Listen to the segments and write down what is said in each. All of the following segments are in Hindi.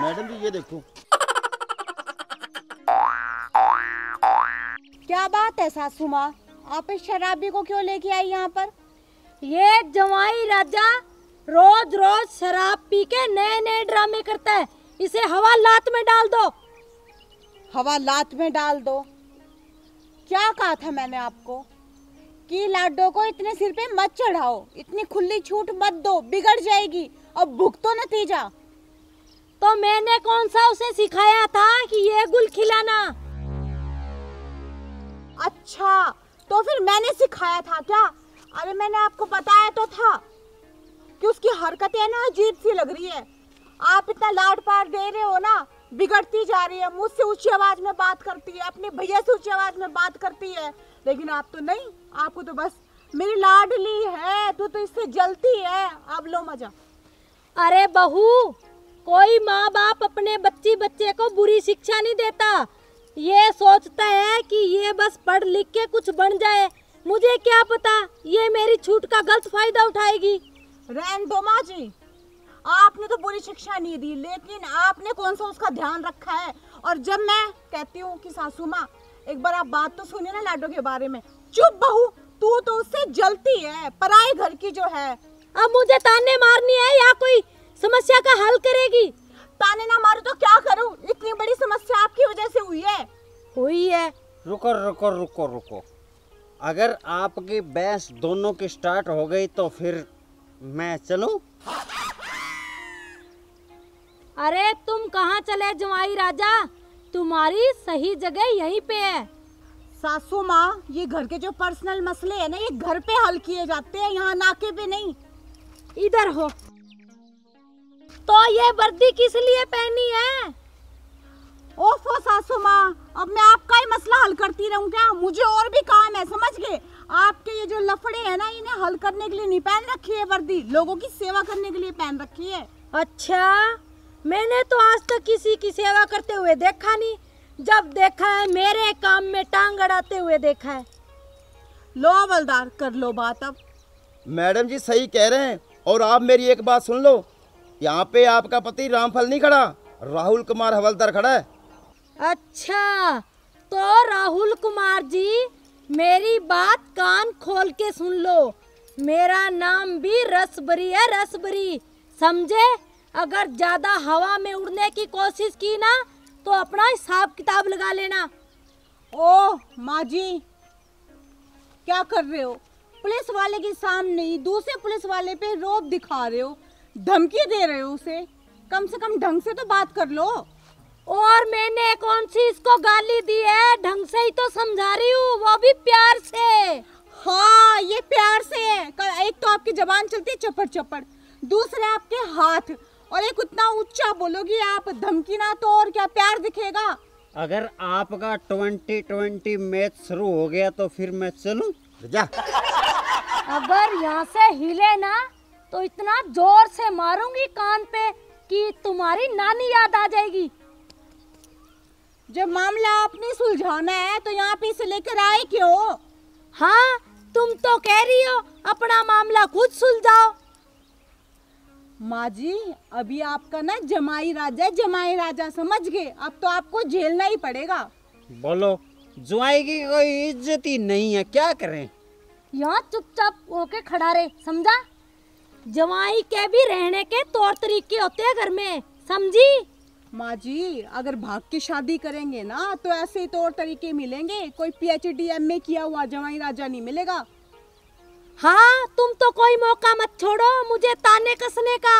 मैडम जी ये देखो क्या बात है सासू माँ आप इस शराबी को क्यों लेके आई यहाँ पर ये जवाई राजा रोज रोज शराब पी के नए नए ड्रामे करता है इसे हवा लात में डाल दो हवा लात में डाल दो क्या कहा था मैंने आपको कि लाडो को इतने सिर पे मत चढ़ाओ इतनी खुली छूट मत दो बिगड़ जाएगी अब भुगतो नतीजा तो मैंने कौन सा उसे सिखाया था कि ये गुल खिलाना अच्छा तो फिर मैंने सिखाया था क्या अरे मैंने आपको बताया तो था कि उसकी हरकतें ना अजीब सी लग रही है आप इतना लाड पार दे रहे हो ना बिगड़ती जा रही है मुझसे ऊंची आवाज में बात करती है अपने भैया से ऊंची आवाज में बात करती है लेकिन आप तो नहीं आपको तो बस मेरी लाडली है तू तो, तो इससे जलती है अब लो मजा अरे बहू कोई माँ बाप अपने बच्ची बच्चे को बुरी शिक्षा नहीं देता ये सोचता है कि ये बस पढ़ लिख के कुछ बन जाए मुझे क्या पता ये मेरी छूट का गलत फायदा उठाएगी रैंडोमा जी आपने तो बुरी शिक्षा नहीं दी लेकिन आपने कौन सा उसका ध्यान रखा है और जब मैं कहती हूँ कि सासू माँ एक बार आप बात तो सुनिए ना लाडो के बारे में चुप बहू तू तो उससे जलती है पराए घर की जो है अब मुझे ताने मारनी है या कोई समस्या का हल करेगी ताने ना मारो तो क्या करूं इतनी बड़ी समस्या आपकी वजह से हुई है हुई है रुको रुको रुको रुको अगर आपकी बहस दोनों की स्टार्ट हो गई तो फिर मैं चलूं अरे तुम कहाँ चले जवाई राजा तुम्हारी सही जगह यहीं पे है सासू माँ ये घर के जो पर्सनल मसले है ना ये घर पे हल किए जाते हैं यहाँ नाके पे नहीं इधर हो तो ये वर्दी किस लिए पहनी है ओफो सासू माँ अब मैं आपका ही मसला हल करती रहूँ क्या मुझे और भी काम है समझ गए आपके ये जो लफड़े हैं ना इन्हें हल करने के लिए नहीं पहन रखी है वर्दी लोगों की सेवा करने के लिए पहन रखी है अच्छा मैंने तो आज तक किसी की सेवा करते हुए देखा नहीं जब देखा है मेरे काम में टांग अड़ाते हुए देखा है लो बलदार कर लो बात अब मैडम जी सही कह रहे हैं और आप मेरी एक बात सुन लो यहाँ पे आपका पति रामफल नहीं खड़ा राहुल कुमार हवलदार खड़ा है अच्छा तो राहुल कुमार जी मेरी बात कान खोल के सुन लो मेरा नाम भी रसबरी है रसबरी समझे अगर ज्यादा हवा में उड़ने की कोशिश की ना तो अपना हिसाब किताब लगा लेना ओ माँ जी क्या कर रहे हो पुलिस वाले के सामने ही दूसरे पुलिस वाले पे रोब दिखा रहे हो धमकी दे रहे हो उसे कम से कम ढंग से तो बात कर लो और मैंने कौन सी इसको गाली दी है ढंग से ही तो समझा रही हूँ वो भी प्यार से हाँ ये प्यार से है एक तो आपकी जबान चलती है चपड़ चपड़ दूसरे आपके हाथ और एक उतना ऊंचा बोलोगी आप धमकी ना तो और क्या प्यार दिखेगा अगर आपका ट्वेंटी ट्वेंटी मैच शुरू हो गया तो फिर मैं चलू जा अगर यहाँ से हिले ना तो इतना जोर से मारूंगी कान पे कि तुम्हारी नानी याद आ जाएगी जब मामला आपने सुलझाना है तो यहाँ पे इसे लेकर आए क्यों हाँ तुम तो कह रही हो अपना मामला खुद सुलझाओ माँ जी अभी आपका ना जमाई राजा जमाई राजा समझ गए अब तो आपको झेलना ही पड़ेगा बोलो जुआई की कोई इज्जत ही नहीं है क्या करें यहाँ चुपचाप होके खड़ा रहे समझा जवाई के भी रहने के तौर तरीके होते हैं घर में समझी माँ जी अगर भाग की शादी करेंगे ना तो ऐसे तौर तरीके मिलेंगे कोई पीएचडी एमए किया हुआ जवाई राजा नहीं मिलेगा हाँ तुम तो कोई मौका मत छोड़ो मुझे ताने कसने का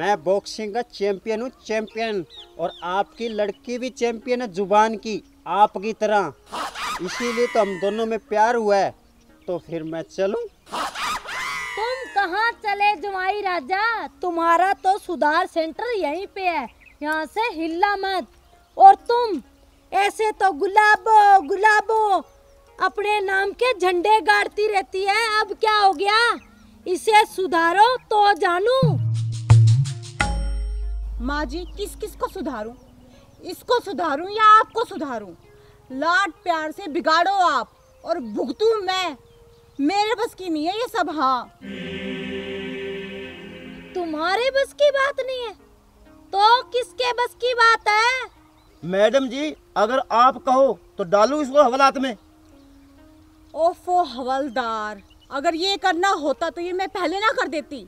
मैं बॉक्सिंग का चैंपियन हूँ चैंपियन और आपकी लड़की भी चैंपियन है जुबान की आपकी तरह इसीलिए तो हम दोनों में प्यार हुआ है तो फिर मैं चलूँ कहाँ चले जुमाई राजा तुम्हारा तो सुधार सेंटर यहीं पे है यहाँ से हिलना मत और तुम ऐसे तो गुलाबो गुलाबो अपने नाम के झंडे गाड़ती रहती है अब क्या हो गया इसे सुधारो तो जानू माँ जी किस किस को सुधारू इसको सुधारू या आपको सुधारू लाड प्यार से बिगाड़ो आप और भुगतू मैं मेरे बस की नहीं है ये सब हाँ तुम्हारे बस की बात नहीं है तो किसके बस की बात है मैडम जी अगर आप कहो तो डालू इसको हवालात में ओफो हवलदार अगर ये करना होता तो ये मैं पहले ना कर देती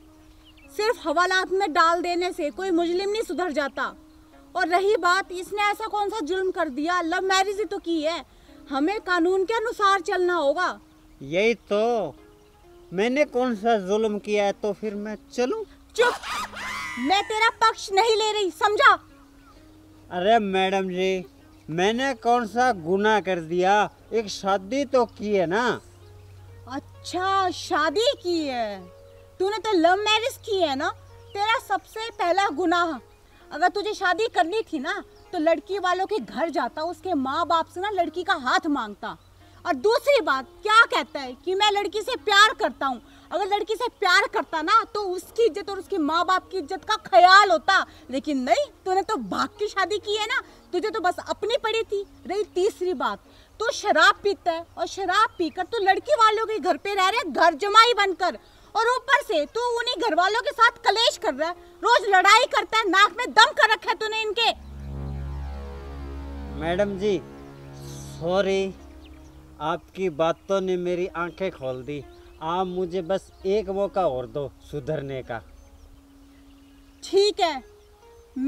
सिर्फ हवालात में डाल देने से कोई मुजलिम नहीं सुधर जाता और रही बात इसने ऐसा कौन सा जुल्म कर दिया लव मैरिज ही तो की है हमें कानून के अनुसार चलना होगा यही तो मैंने कौन सा जुल्म किया है तो फिर मैं चलूं चुप मैं तेरा पक्ष नहीं ले रही समझा अरे मैडम जी मैंने कौन सा गुना कर दिया एक शादी तो की है ना अच्छा शादी की है तूने तो लव मैरिज की है ना तेरा सबसे पहला गुना अगर तुझे शादी करनी थी ना तो लड़की वालों के घर जाता उसके माँ बाप से ना लड़की का हाथ मांगता और दूसरी बात क्या कहता है कि मैं लड़की से प्यार करता हूँ अगर लड़की से प्यार करता ना तो उसकी इज्जत और उसकी माँ बाप की इज्जत का ख्याल होता लेकिन नहीं तूने तो भाग की शादी की है ना तुझे तो बस अपनी पड़ी थी रही तीसरी बात तू शराब पीता है और शराब पीकर तू लड़की वालों के घर पे रह रहे घर जमाई बनकर और ऊपर से तू उन्हीं घर वालों के साथ कलेश कर रहा है रोज लड़ाई करता है नाक में दम कर रखा है तूने इनके मैडम जी सॉरी आपकी बातों ने मेरी आंखें खोल दी आप मुझे बस एक मौका और दो सुधरने का ठीक है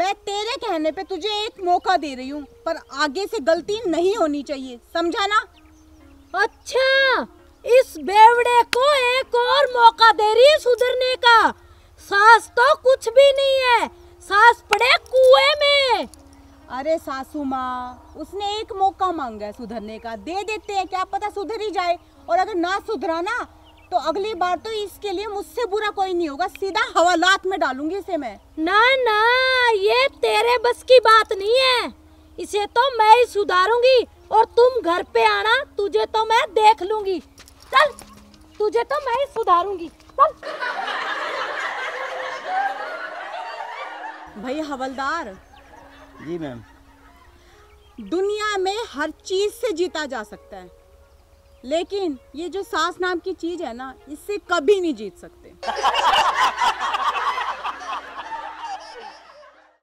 मैं तेरे कहने पे तुझे एक मौका दे रही हूँ पर आगे से गलती नहीं होनी चाहिए समझा ना अच्छा इस बेवड़े को एक और मौका दे रही है सुधरने का सास तो कुछ भी नहीं है सास पड़े कुएं में अरे सासू माँ उसने एक मौका मांगा है सुधरने का दे देते हैं क्या पता सुधर ही जाए और अगर ना सुधरा ना तो अगली बार तो इसके लिए मुझसे बुरा कोई नहीं होगा सीधा हवालात में डालूंगी इसे मैं ना ना ये तेरे बस की बात नहीं है इसे तो मैं ही सुधारूंगी और तुम घर पे आना तुझे तो मैं देख लूंगी चल तुझे तो मैं ही सुधारूंगी चल भाई हवलदार जी मैम दुनिया में हर चीज़ से जीता जा सकता है लेकिन ये जो सास नाम की चीज़ है ना इससे कभी नहीं जीत सकते